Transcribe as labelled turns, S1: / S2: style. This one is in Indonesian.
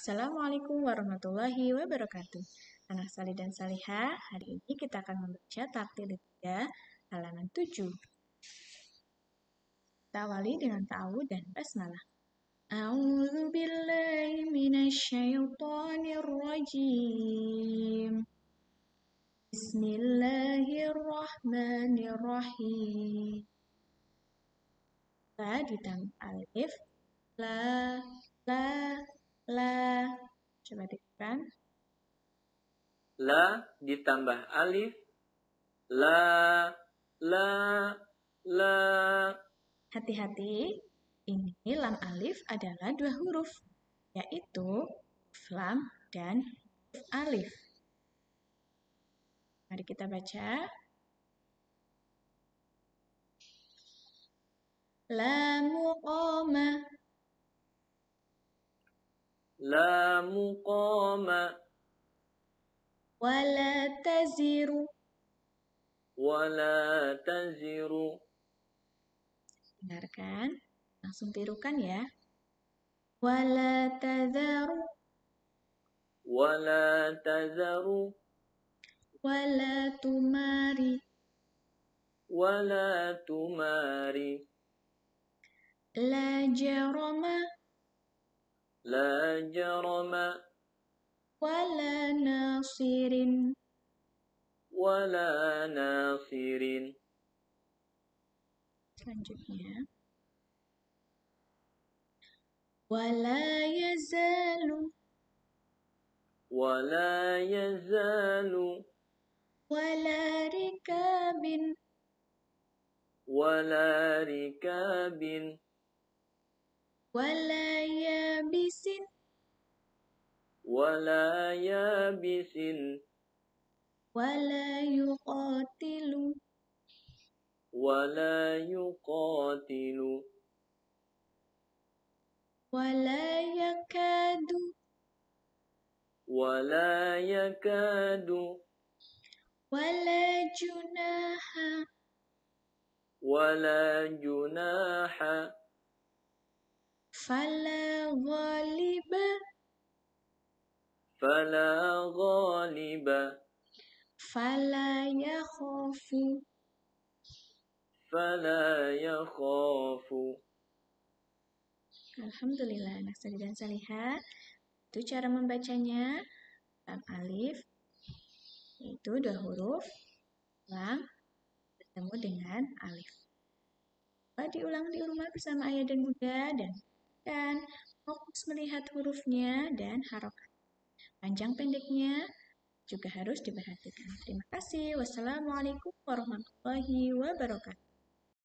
S1: Assalamualaikum warahmatullahi wabarakatuh. Anak salih dan salihah, hari ini kita akan membaca takdir 3 halaman 7. Tawali dengan tahu dan basmalah. A'udzu billahi minasyaitonir rajim. Bismillahirrahmanirrahim. La ditambah alif la la Coba
S2: La ditambah alif. La, la, la. Hati-hati, ini lam alif adalah dua huruf,
S1: yaitu lam dan alif. Mari kita baca. lam.
S2: لا مقام
S1: ولا تزر
S2: ولا تزر
S1: dengarkan langsung tirukan ya ولا تذر
S2: ولا تذر
S1: ولا تماري
S2: ولا تماري
S1: لا جرم
S2: لا جرم
S1: ولا ناصر
S2: ولا ناصر
S1: ولا يزال
S2: ولا يزال
S1: ولا ركاب
S2: ولا ركاب ولا ولا يابس
S1: ولا يقاتل
S2: ولا يقاتل
S1: ولا يكاد
S2: ولا يكاد
S1: ولا جناح
S2: ولا جناح
S1: فلا غالبا
S2: فلا غالب
S1: فلا يخاف
S2: فلا يخاف
S1: Alhamdulillah anak salih dan salihah Itu cara membacanya Lam alif itu dua huruf Lam bertemu dengan alif diulang di rumah bersama ayah dan bunda dan dan fokus melihat hurufnya dan harokat Panjang pendeknya juga harus diperhatikan. Terima kasih. Wassalamualaikum warahmatullahi wabarakatuh.